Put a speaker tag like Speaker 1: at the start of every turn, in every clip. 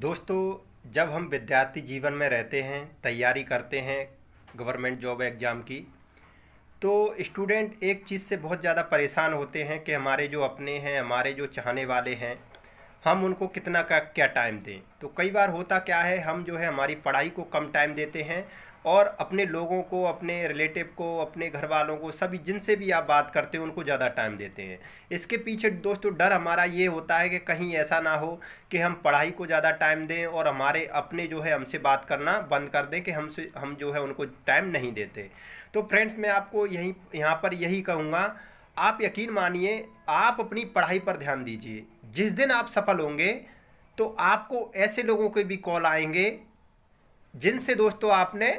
Speaker 1: दोस्तों जब हम विद्यार्थी जीवन में रहते हैं तैयारी करते हैं गवर्नमेंट जॉब एग्ज़ाम की तो स्टूडेंट एक चीज़ से बहुत ज़्यादा परेशान होते हैं कि हमारे जो अपने हैं हमारे जो चाहने वाले हैं हम उनको कितना का क्या टाइम दें तो कई बार होता क्या है हम जो है हमारी पढ़ाई को कम टाइम देते हैं और अपने लोगों को अपने रिलेटिव को अपने घर वालों को सभी जिनसे भी आप बात करते हैं उनको ज़्यादा टाइम देते हैं इसके पीछे दोस्तों डर हमारा ये होता है कि कहीं ऐसा ना हो कि हम पढ़ाई को ज़्यादा टाइम दें और हमारे अपने जो है हमसे बात करना बंद कर दें कि हमसे हम जो है उनको टाइम नहीं देते तो फ्रेंड्स मैं आपको यहीं यहाँ पर यही कहूँगा आप यकीन मानिए आप अपनी पढ़ाई पर ध्यान दीजिए जिस दिन आप सफल होंगे तो आपको ऐसे लोगों के भी कॉल आएंगे जिनसे दोस्तों आपने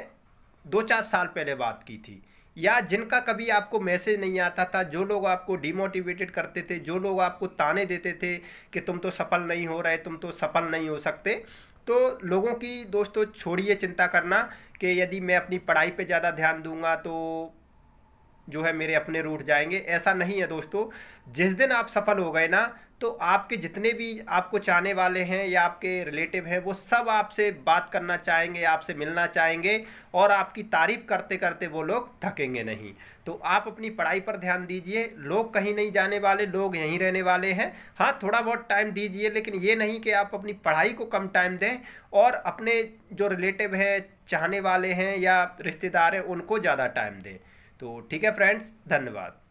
Speaker 1: दो चार साल पहले बात की थी या जिनका कभी आपको मैसेज नहीं आता था जो लोग आपको डिमोटिवेटेड करते थे जो लोग आपको ताने देते थे कि तुम तो सफल नहीं हो रहे तुम तो सफल नहीं हो सकते तो लोगों की दोस्तों छोड़िए चिंता करना कि यदि मैं अपनी पढ़ाई पे ज़्यादा ध्यान दूंगा तो जो है मेरे अपने रूट जाएंगे ऐसा नहीं है दोस्तों जिस दिन आप सफल हो गए ना तो आपके जितने भी आपको चाहने वाले हैं या आपके रिलेटिव हैं वो सब आपसे बात करना चाहेंगे आपसे मिलना चाहेंगे और आपकी तारीफ़ करते करते वो लोग
Speaker 2: थकेंगे नहीं
Speaker 1: तो आप अपनी पढ़ाई पर ध्यान दीजिए लोग कहीं नहीं जाने वाले लोग यहीं रहने वाले हैं हाँ थोड़ा बहुत टाइम दीजिए लेकिन ये नहीं कि आप अपनी पढ़ाई को कम टाइम दें और अपने जो रिलेटिव हैं चाहने वाले हैं या रिश्तेदार हैं उनको ज़्यादा टाइम दें तो ठीक है फ्रेंड्स धन्यवाद